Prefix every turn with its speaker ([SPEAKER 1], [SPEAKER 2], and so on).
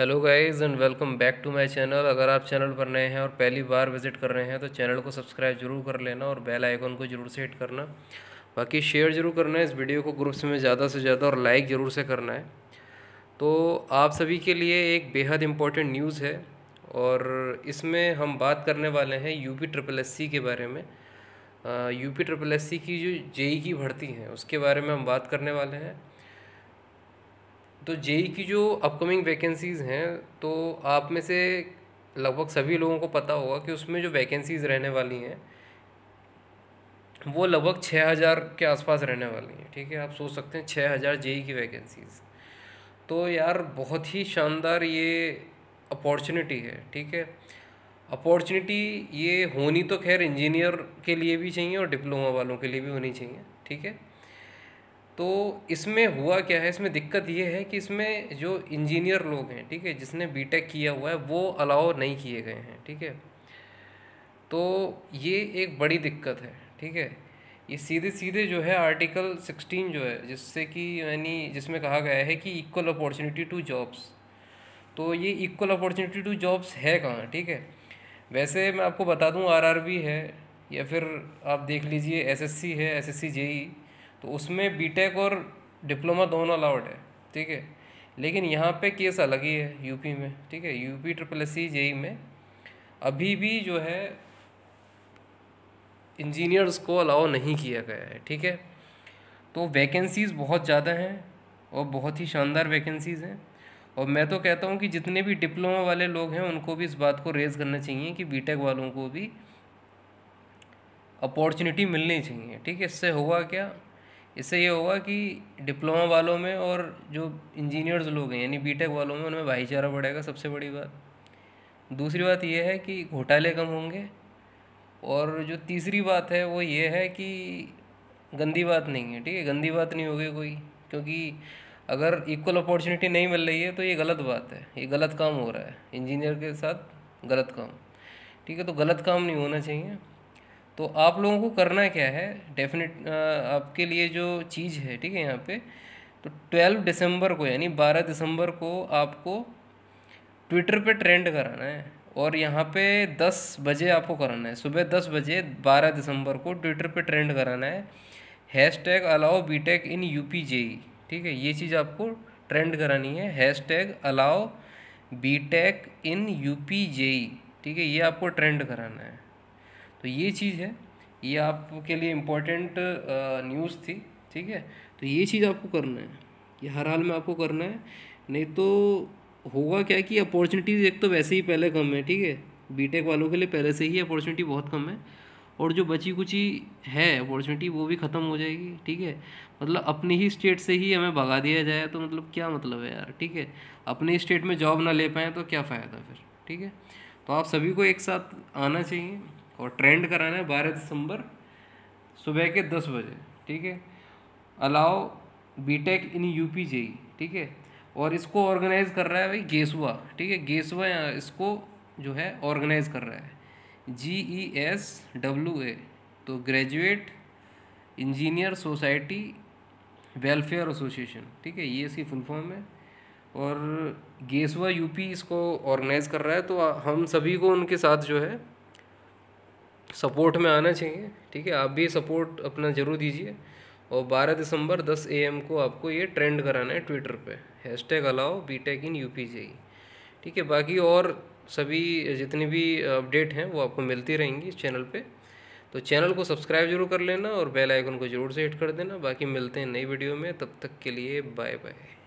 [SPEAKER 1] hello guys and welcome back to my channel अगर आप channel पर नए हैं और पहली बार विजिट कर रहे हैं तो चैनल को सब्सक्राइब जरूर कर लेना और बेल आइकन को जरूर से हिट करना बाकी शेयर जरूर करना है इस वीडियो को ग्रुप्स में ज़्यादा से ज़्यादा और लाइक ज़रूर से करना है तो आप सभी के लिए एक बेहद इम्पोर्टेंट न्यूज़ है और इसमें हम बात करने वाले हैं यू पी ट्रिपल एस के बारे में U P triple S C की जो जेई की भर्ती है उसके बारे में हम बात करने वाले हैं तो जेई की जो अपकमिंग वैकेंसीज़ हैं तो आप में से लगभग सभी लोगों को पता होगा कि उसमें जो वैकेंसीज़ रहने वाली हैं वो लगभग छः हज़ार के आसपास रहने वाली हैं ठीक है आप सोच सकते हैं छः हज़ार जेई की वैकेंसीज़ तो यार बहुत ही शानदार ये अपॉर्चुनिटी है ठीक है अपॉर्चुनिटी ये होनी तो खैर इंजीनियर के लिए भी चाहिए और डिप्लोमा वालों के लिए भी होनी चाहिए ठीक है तो इसमें हुआ क्या है इसमें दिक्कत ये है कि इसमें जो इंजीनियर लोग हैं ठीक है जिसने बीटेक किया हुआ है वो अलाउ नहीं किए गए हैं ठीक है तो ये एक बड़ी दिक्कत है ठीक है ये सीधे सीधे जो है आर्टिकल सिक्सटीन जो है जिससे कि यानी जिसमें कहा गया है कि इक्वल अपॉर्चुनिटी टू जॉब्स तो ये इक्वल अपॉर्चुनिटी टू जॉब्स है कहाँ ठीक है वैसे मैं आपको बता दूँ आर है या फिर आप देख लीजिए एस है एस जेई तो उसमें बीटेक और डिप्लोमा दोनों अलाउड है ठीक है लेकिन यहाँ पे केस अलग ही है यूपी में ठीक है UP triple S C JE में अभी भी जो है इंजीनियर्स को अलाउ नहीं किया गया है ठीक है तो वैकेंसीज़ बहुत ज़्यादा हैं और बहुत ही शानदार वैकेंसीज़ हैं और मैं तो कहता हूँ कि जितने भी डिप्लोमा वाले लोग हैं उनको भी इस बात को रेज़ करना चाहिए कि बीटेक वालों को भी अपॉर्चुनिटी मिलनी चाहिए ठीक है इससे हुआ क्या इससे ये होगा कि डिप्लोमा वालों में और जो इंजीनियर्स लोग हैं यानी बीटेक वालों में उनमें भाईचारा बढ़ेगा सबसे बड़ी बात दूसरी बात यह है कि घोटाले कम होंगे और जो तीसरी बात है वो ये है कि गंदी बात नहीं है ठीक है गंदी बात नहीं होगी कोई क्योंकि अगर इक्वल अपॉर्चुनिटी नहीं मिल रही है तो ये गलत बात है ये गलत काम हो रहा है इंजीनियर के साथ गलत काम ठीक है तो गलत काम नहीं होना चाहिए तो आप लोगों को करना क्या है डेफिनेट आपके लिए जो चीज़ है ठीक है यहाँ पे तो ट्वेल्व दिसंबर को यानी बारह दिसंबर को आपको ट्विटर पे ट्रेंड कराना है और यहाँ पे दस बजे आपको कराना है सुबह दस बजे बारह दिसंबर को ट्विटर पे ट्रेंड कराना है hashtag allow B tech in U P ठीक है ये चीज़ आपको ट्रेंड करानी है hashtag allow B tech in U P ठीक है ये आपको ट्रेंड कराना है तो ये चीज़ है ये आपके लिए इम्पोर्टेंट न्यूज़ थी ठीक है तो ये चीज़ आपको करना है ये हर हाल में आपको करना है नहीं तो होगा क्या कि अपॉर्चुनिटीज़ एक तो वैसे ही पहले कम है ठीक है बीटेक वालों के लिए पहले से ही अपॉर्चुनिटी बहुत कम है और जो बची कुची है अपॉर्चुनिटी वो भी ख़त्म हो जाएगी ठीक है मतलब अपनी ही स्टेट से ही हमें भगा दिया जाए तो मतलब क्या मतलब है यार ठीक है अपने स्टेट में जॉब ना ले पाएँ तो क्या फ़ायदा फिर ठीक है तो आप सभी को एक साथ आना चाहिए और ट्रेंड कराना है बारह दिसंबर सुबह के दस बजे ठीक है allow BTech in UP JE ठीक है और इसको ऑर्गेनाइज कर रहा है भाई गेसवा ठीक है गेसवा इसको जो है ऑर्गेनाइज कर रहा है जी ई एस डब्ल्यू ए तो graduate engineer society welfare association ठीक है ये इसकी फुल फॉर्म है और गेसवा यूपी e इसको ऑर्गेनाइज कर रहा है तो हम सभी को उनके साथ जो है सपोर्ट में आना चाहिए ठीक है आप भी सपोर्ट अपना ज़रूर दीजिए और 12 दिसंबर 10 एम को आपको ये ट्रेंड कराना है ट्विटर पे hashtag allow B tech in U P JE ठीक है बाकी और सभी जितनी भी अपडेट हैं वो आपको मिलती रहेंगी इस चैनल पे तो चैनल को सब्सक्राइब जरूर कर लेना और बेल आइकन को जरूर से हिट कर देना बाकी मिलते हैं नई वीडियो में तब तक के लिए बाय बाय